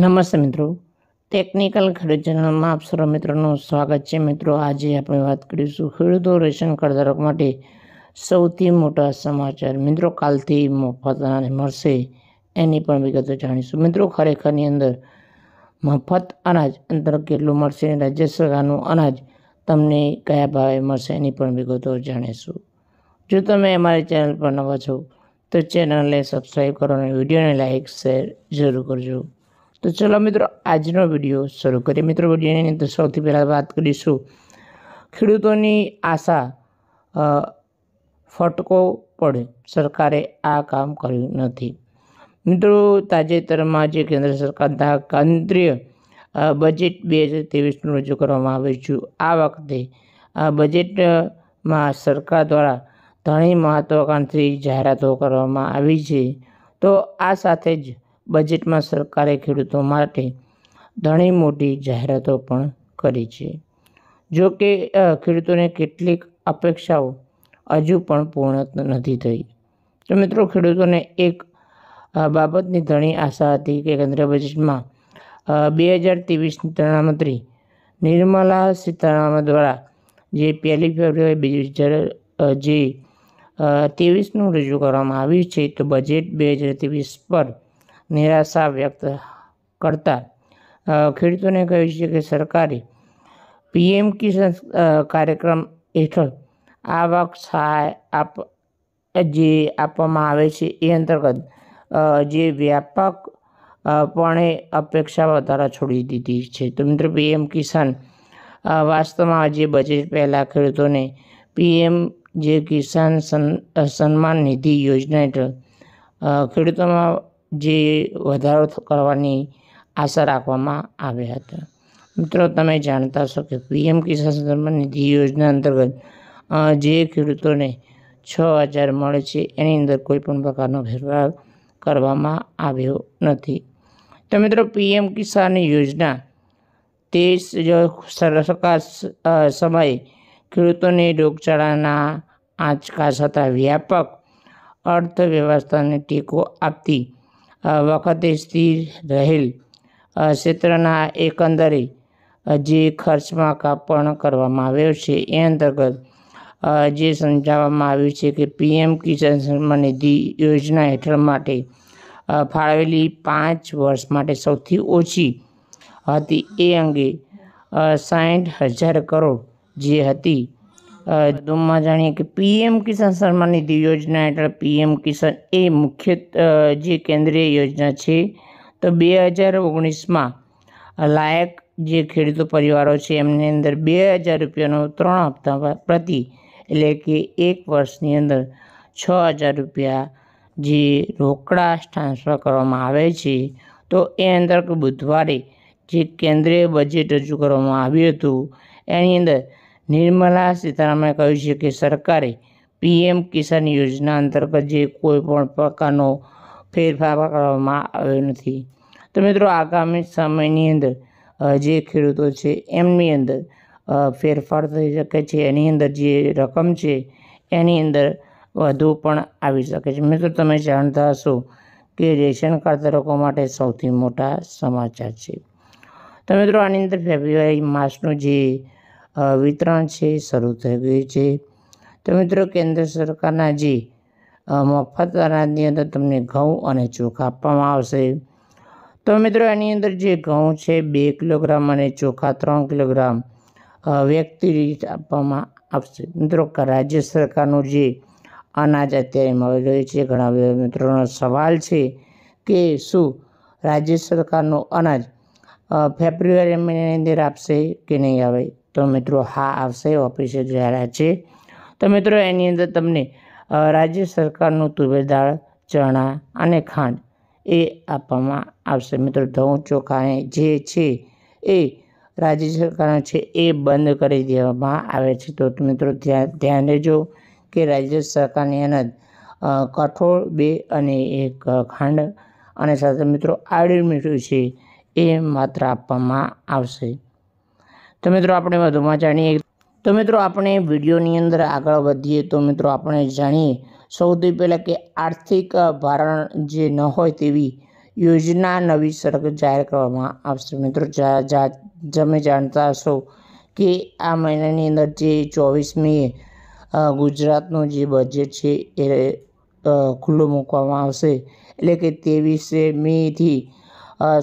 નમસ્તે મિત્રો ટેકનિકલ ખરીદ ચેનલમાં આપ સર્વ મિત્રોનું સ્વાગત છે મિત્રો આજે આપણે વાત કરીશું ખેડૂતો રેશન કાર્ડધારક માટે સૌથી મોટા સમાચાર મિત્રો કાલથી મફત મળશે એની પણ વિગતો જાણીશું મિત્રો ખરેખરની અંદર મફત અનાજ અંતર કેટલું મળશે રાજ્ય સરકારનું અનાજ તમને કયા ભાવે મળશે એની પણ વિગતો જાણીશું જો તમે અમારી ચેનલ પર નવા છો તો ચેનલને સબસ્ક્રાઈબ કરો અને વિડીયોને લાઇક શેર જરૂર કરજો તો ચલો મિત્રો આજનો વિડીયો શરૂ કરીએ મિત્રો વિડીયોની અંદર સૌથી પહેલાં વાત કરીશું ખેડૂતોની આશા ફટકો પડે સરકારે આ કામ કર્યું નથી મિત્રો તાજેતરમાં જે કેન્દ્ર સરકારના કેન્દ્રીય બજેટ બે હજાર ત્રેવીસનું રજૂ કરવામાં આવ્યું છું આ વખતે આ બજેટમાં સરકાર દ્વારા ઘણી મહત્ત્વાકાંક્ષી જાહેરાતો કરવામાં આવી છે તો આ સાથે જ બજેટમાં સરકારે ખેડૂતો માટે ઘણી મોટી જાહેરાતો પણ કરી છે જો કે ખેડૂતોને કેટલીક અપેક્ષાઓ હજુ પણ પૂર્ણ નથી થઈ તો મિત્રો ખેડૂતોને એક બાબતની ઘણી આશા હતી કે કેન્દ્રીય બજેટમાં બે હજાર ત્રેવીસની નાણામંત્રી નિર્મલા સીતારામન દ્વારા જે પહેલી ફેબ્રુઆરી બીજી હજાર જે ત્રેવીસનું રજૂ કરવામાં આવ્યું છે તો બજેટ બે હજાર ત્રેવીસ પર નિરાશા વ્યક્ત કરતા ખેડૂતોને કહ્યું છે કે સરકારે પીએમ કિસાન કાર્યક્રમ હેઠળ આવક સહાય આપ જે આપવામાં આવે છે એ અંતર્ગત જે વ્યાપક પણે અપેક્ષા વધારા છોડી દીધી છે તો મિત્રો પીએમ કિસાન વાસ્તવમાં જે બજેટ પહેલાં ખેડૂતોને પીએમ જે કિસાન સન સન્માન નિધિ યોજના હેઠળ ખેડૂતોમાં જે વધારો કરવાની આશા રાખવામાં આવી હતી મિત્રો તમે જાણતા છો કે પીએમ કિસાન સન્માન નિધિ યોજના અંતર્ગત જે ખેડૂતોને છ હજાર મળે છે એની અંદર કોઈપણ પ્રકારનો ફેરફાર કરવામાં આવ્યો નથી તો મિત્રો પીએમ કિસાન યોજના તે સરકાર સમયે ખેડૂતોને રોગચાળાના આંચકા છતાં વ્યાપક અર્થવ્યવસ્થાને ટેકો આપતી વખતે સ્થિર રહેલ ક્ષેત્રના એકંદરે જે ખર્ચમાં કાપણ કરવામાં આવ્યો છે એ અંતર્ગત જે સમજાવવામાં આવ્યું છે કે પીએમ કિસાન સન્માન નિધિ યોજના હેઠળ માટે ફાળવેલી પાંચ વર્ષ માટે સૌથી ઓછી હતી એ અંગે સાઠ હજાર કરોડ જે હતી વધુમાં જાણીએ કે પીએમ કિસાન સન્માન નિધિ યોજના હેઠળ પીએમ કિસાન એ મુખ્ય જે કેન્દ્રીય યોજના છે તો બે હજાર ઓગણીસમાં લાયક જે ખેડૂતો પરિવારો છે એમની અંદર બે હજાર રૂપિયાનો ત્રણ હપ્તા પ્રતિ એટલે કે એક વર્ષની અંદર છ હજાર રૂપિયા જે રોકડા ટ્રાન્સફર કરવામાં આવે છે તો એ અંદર બુધવારે જે કેન્દ્રીય બજેટ રજૂ કરવામાં આવ્યું હતું એની અંદર નિર્મલા સીતારામને કહ્યું છે કે સરકારે પીએમ કિસાન યોજના અંતર્ગત જે કોઈ પણ પ્રકારનો ફેરફાર કરવામાં આવ્યો નથી તો મિત્રો આગામી સમયની અંદર જે ખેડૂતો છે એમની અંદર ફેરફાર થઈ શકે છે એની અંદર જે રકમ છે એની અંદર વધુ પણ આવી શકે છે મિત્રો તમે જાણતા હશો કે રેશન કાર્ડ ધારકો માટે સૌથી મોટા સમાચાર છે તો મિત્રો આની અંદર ફેબ્રુઆરી માસનું જે વિતરણ છે શરૂ થઈ ગયું છે તો મિત્રો કેન્દ્ર સરકારના જે મફત અનાજની અંદર તમને ઘઉં અને ચોખા આપવામાં આવશે તો મિત્રો એની અંદર જે ઘઉં છે બે કિલોગ્રામ અને ચોખા ત્રણ કિલોગ્રામ વ્યક્તિ દીઠ આપવામાં આપશે મિત્રો રાજ્ય સરકારનું જે અનાજ અત્યારે મળી રહ્યું છે ઘણા મિત્રોનો સવાલ છે કે શું રાજ્ય સરકારનું અનાજ ફેબ્રુઆરી મહિનાની અંદર આપશે કે નહીં આવે તો મિત્રો હા આવશે ઓફિસે જાહેરાત છે તો મિત્રો એની અંદર તમને રાજ્ય સરકારનું તુવેર દાળ ચણા અને ખાંડ એ આપવામાં આવશે મિત્રો ઘઉં ચોખાને જે છે એ રાજ્ય સરકારના છે એ બંધ કરી દેવામાં આવે છે તો મિત્રો ધ્યાન ધ્યાન રહેજો કે રાજ્ય સરકારની અનાજ કઠોળ બે અને એક ખાંડ અને સાથે મિત્રો આડી મીઠું છે એ માત્ર આપવામાં આવશે તો મિત્રો આપણે વધુમાં જાણીએ તો મિત્રો આપણે વિડીયોની અંદર આગળ વધીએ તો મિત્રો આપણે જાણીએ સૌથી પહેલાં કે આર્થિક ભારણ જે ન હોય તેવી યોજના નવી સડક જાહેર કરવામાં આવશે મિત્રો તમે જાણતા હશો કે આ મહિનાની અંદર જે ચોવીસમીએ ગુજરાતનું જે બજેટ છે એ ખુલ્લું મૂકવામાં આવશે એટલે કે ત્રેવીસે મેથી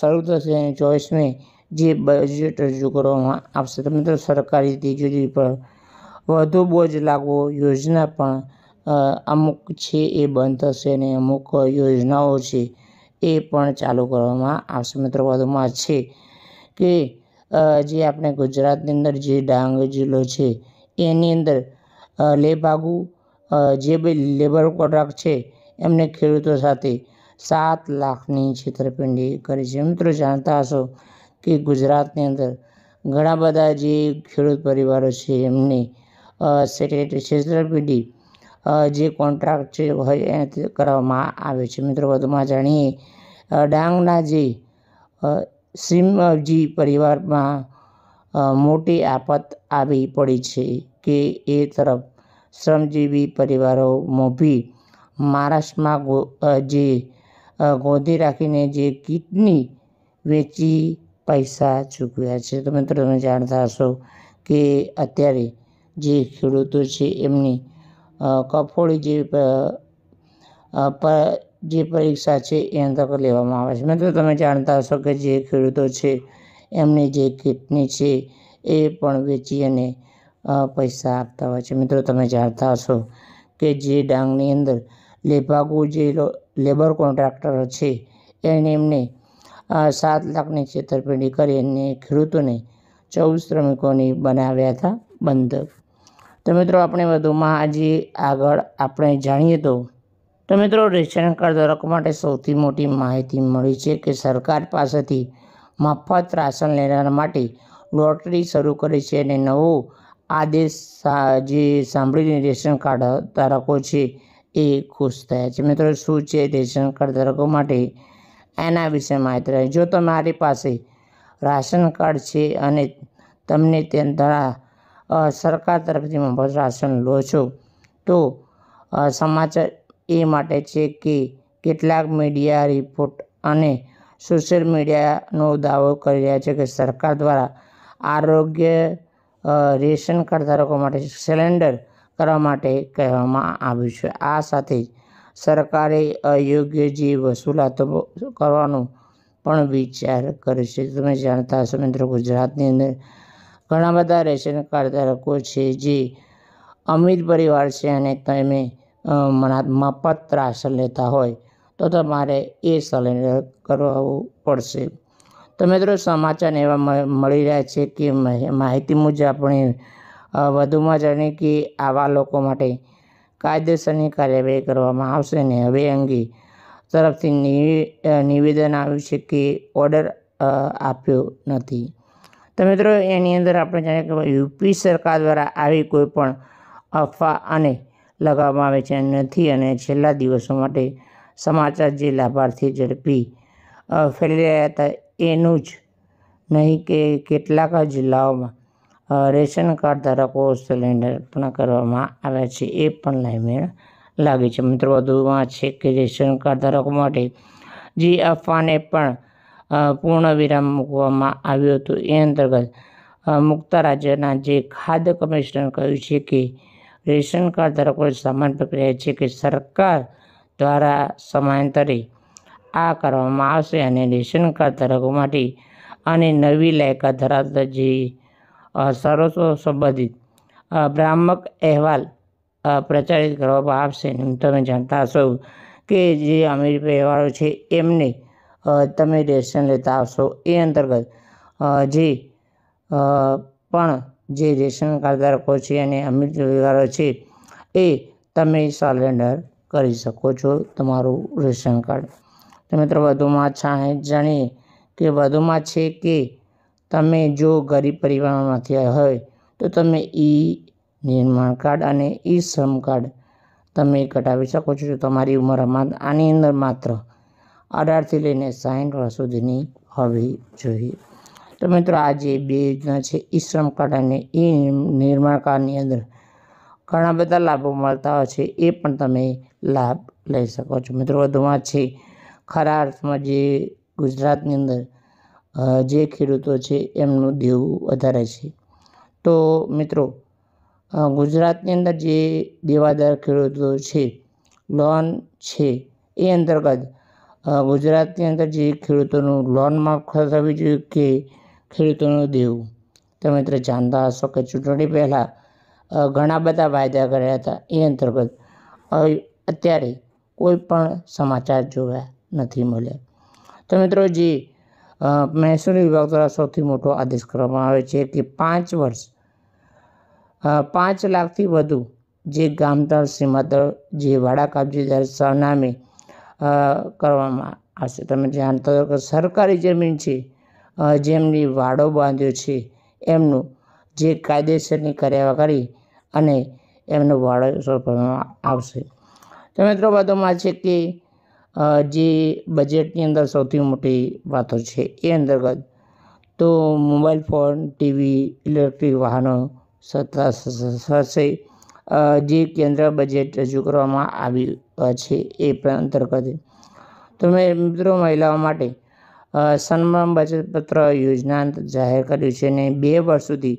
શરૂ થશે અને ચોવીસમી જે બજેટ રજૂ કરવામાં આવશે તો મિત્રો સરકારી તિજોરી પર વધુ બોજ લાગવો યોજના પણ અમુક છે એ બંધ થશે અને અમુક યોજનાઓ છે એ પણ ચાલુ કરવામાં આવશે મિત્રો વધુમાં છે કે જે આપણે ગુજરાતની અંદર જે ડાંગ જિલ્લો છે એની અંદર લેભાગુ જે બે લેબર કોન્ટ્રાક્ટ છે એમને ખેડૂતો સાથે સાત લાખની છેતરપિંડી કરી છે મિત્રો જાણતા હશો કે ગુજરાતની અંદર ઘણા બધા જે ખેડૂત પરિવારો છે એમની સેક્રેટરી ક્ષેત્ર પેઢી જે કોન્ટ્રાક્ટ છે હોય એને કરવામાં આવે છે મિત્રો વધુમાં જાણીએ ડાંગના જે સિમજી પરિવારમાં મોટી આફત આવી પડી છે કે એ તરફ શ્રમજીવી પરિવારો મોભી મહારાષ્ટ્રમાં જે ગોધી રાખીને જે કીટની વેચી પૈસા ચૂકવ્યા છે તો મિત્રો તમે જાણતા હશો કે અત્યારે જે ખેડૂતો છે એમની કફોડી જે જે પરીક્ષા છે એ અંતર્ગત લેવામાં આવે છે મિત્રો તમે જાણતા હશો કે જે ખેડૂતો છે એમની જે કિડની છે એ પણ વેચી અને પૈસા આપતા હોય છે મિત્રો તમે જાણતા હશો કે જે ડાંગની અંદર લેભાગુ જે લેબર કોન્ટ્રાક્ટર છે એને એમને સાત લાખની છેતરપિંડી કરી અને ખેડૂતોને ચૌદ શ્રમિકોની બનાવ્યા હતા બંધક તો મિત્રો આપણે વધુમાં આજે આગળ આપણે જાણીએ તો તો મિત્રો રેશન કાર્ડ ધારકો માટે સૌથી મોટી માહિતી મળી છે કે સરકાર પાસેથી મફત રાશન લેનાર માટે લોટરી શરૂ કરી છે અને નવો આદેશ જે સાંભળીને રેશન કાર્ડ ધારકો છે એ ખુશ થયા છે મિત્રો શું છે રેશન કાર્ડ ધારકો માટે એના વિશે માહિતી રહે જો તમારી પાસે રાશન કાર્ડ છે અને તમને તે દ્વારા સરકાર તરફથી મફત રાશન લો છો તો સમાચાર એ માટે છે કે કેટલાક મીડિયા રિપોર્ટ અને સોશિયલ મીડિયાનો દાવો કરી રહ્યા છે કે સરકાર દ્વારા આરોગ્ય રેશન કાર્ડ ધારકો માટે સિલિન્ડર કરવા માટે કહેવામાં આવ્યું છે આ સાથે જ સરકારે અયોગ્ય જે વસૂલાતો કરવાનો પણ વિચાર કરે છે તમે જાણતા હશો મિત્રો ગુજરાતની અંદર ઘણા બધા રેશન કાર્ડ ધારકો છે જે અમીર પરિવાર છે અને તમે મફત રાશન લેતા હોય તો તમારે એ સિલિન્ડર કરવું પડશે તો મિત્રો સમાચાર એવા મળી રહ્યા છે કે માહિતી મુજબ આપણે વધુમાં જાણીએ કે આવા લોકો માટે કાયદેસરની કાર્યવાહી કરવામાં આવશે અને હવે અંગે તરફથી નિવેદન આવ્યું છે કે ઓર્ડર આપ્યો નથી તો મિત્રો એની અંદર આપણે જાણીએ કે યુપી સરકાર દ્વારા આવી કોઈ પણ અફવા અને લગાવવામાં આવે છે નથી અને છેલ્લા દિવસો માટે સમાચાર જે લાભાર્થી ઝડપી ફેલી રહ્યા હતા એનું જ નહીં કે કેટલાક જિલ્લાઓમાં રેશન કાર્ડ ધારકો સિલિન્ડર પણ કરવામાં આવે છે એ પણ લાઈમેળ લાગે છે મિત્રો વધુમાં છે કે રેશન કાર્ડ ધારકો માટે જે અફવાને પણ પૂર્ણ વિરામ મૂકવામાં આવ્યો હતો એ અંતર્ગત મુક્તા રાજ્યના જે ખાદ્ય કમિશનર કહ્યું છે કે રેશન કાર્ડ ધારકોની સમાન પ્રક્રિયા છે કે સરકાર દ્વારા સમાંતરે આ કરવામાં આવશે અને રેશન કાર્ડ ધારકો માટે અને નવી લાયકા ધરાવતા જે સરસો સંબંધિત ભ્રામક અહેવાલ પ્રચારિત કરવામાં આવશે તમે જાણતા હશો કે જે અમીર અહેવાલો છે એમને તમે રેશન લેતા આવશો એ અંતર્ગત જે પણ જે રેશન કાર્ડ ધારકો છે અને અમીર પરિવારો છે એ તમે સરેન્ડર કરી શકો છો તમારું રેશન કાર્ડ તો મિત્રો વધુમાં જાણીએ કે વધુમાં છે કે તમે જો ગરીબ પરિવારમાંથી હોય તો તમે ઈ નિર્માણ કાર્ડ અને ઈ શ્રમ કાર્ડ તમે કટાવી શકો છો તમારી ઉંમર આની અંદર માત્ર અઢારથી લઈને સાઠ વર્ષ સુધીની હોવી જોઈએ તો મિત્રો આ જે બે યોજના છે ઈ શ્રમ કાર્ડ અને ઈ નિર્માણ કાર્ડની અંદર ઘણા બધા લાભો મળતા હોય છે એ પણ તમે લાભ લઈ શકો છો મિત્રો વધુમાં છે ખરા અર્થમાં જે ગુજરાતની અંદર જે ખેડૂતો છે એમનું દેવું વધારે છે તો મિત્રો ગુજરાતની અંદર જે દેવાદાર ખેડૂતો છે લોન છે એ અંતર્ગત ગુજરાતની અંદર જે ખેડૂતોનું લોન માફ થવી જોઈએ કે ખેડૂતોનું દેવું તમે મિત્રો જાણતા હશો કે ચૂંટણી પહેલાં ઘણા બધા વાયદા કર્યા હતા એ અંતર્ગત અત્યારે કોઈ પણ સમાચાર જોવા નથી મળ્યા તો મિત્રો જે મહેસૂલી વિભાગ દ્વારા સૌથી મોટો આદેશ કરવામાં આવે છે કે પાંચ વર્ષ પાંચ લાખથી વધુ જે ગામતળ સીમાતળ જે વાડા કબજેદાર સરનામે કરવામાં આવશે તમે જાણતા હો કે સરકારી જમીન છે જેમની વાડો બાંધ્યો છે એમનું જે કાયદેસરની કરી અને એમનો વાડો સોંપવામાં આવશે તો મિત્રો બધોમાં છે કે જે બજેટની અંદર સૌથી મોટી વાતો છે એ અંતર્ગત તો મોબાઈલ ફોન ટીવી ઇલેક્ટ્રિક વાહનો સત્તા થશે જે કેન્દ્ર બજેટ રજૂ કરવામાં આવ્યું છે એ અંતર્ગત તો મેં મિત્રો મહિલાઓ માટે સન્માન બચતપત્ર યોજના જાહેર કર્યું છે અને બે વર્ષ સુધી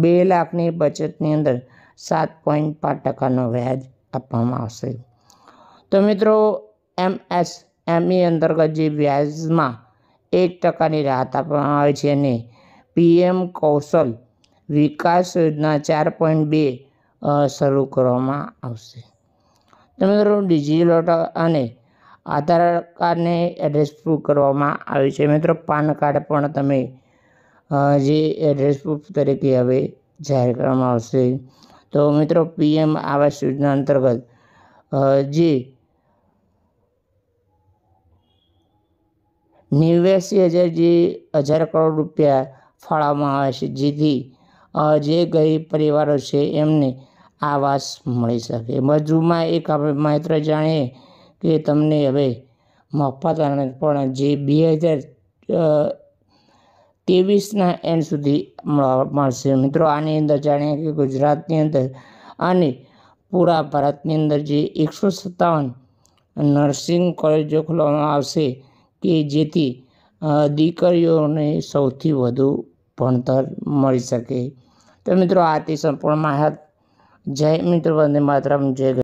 બે લાખની બચતની અંદર સાત પોઈન્ટ પાંચ ટકાનો વ્યાજ આપવામાં આવશે તો મિત્રો એમએસએમઈ અંતર્ગત જે વ્યાજમાં એક ટકાની રાહત આપવામાં આવે છે અને પીએમ કૌશલ વિકાસ યોજના ચાર પોઈન્ટ બે શરૂ કરવામાં આવશે તો મિત્રો ડિજિલોકર અને આધાર કાર્ડને એડ્રેસ પ્રૂફ કરવામાં આવે છે મિત્રો પાન કાર્ડ પણ તમે જે એડ્રેસ પ્રૂફ તરીકે હવે જાહેર કરવામાં આવશે તો મિત્રો પીએમ આવાસ યોજના અંતર્ગત જે નેવ્યાસી હજાર જે હજાર કરોડ રૂપિયા ફાળવવામાં આવે છે જેથી જે ગરીબ પરિવારો છે એમને આવાસ મળી શકે મજૂરમાં એક આપણે માત્ર જાણીએ કે તમને હવે મફત અને પણ જે બે હજાર ત્રેવીસના એન્ડ સુધી મળશે મિત્રો આની અંદર જાણીએ કે ગુજરાતની અંદર અને પૂરા ભારતની અંદર જે એકસો સત્તાવન નર્સિંગ કોલેજો ખોલવામાં આવશે કે જેથી દીકરીઓને સૌથી વધુ ભણતર મળી શકે તો મિત્રો આથી સંપૂર્ણ માહિત જય મિત્રો વંદે માતરમ જય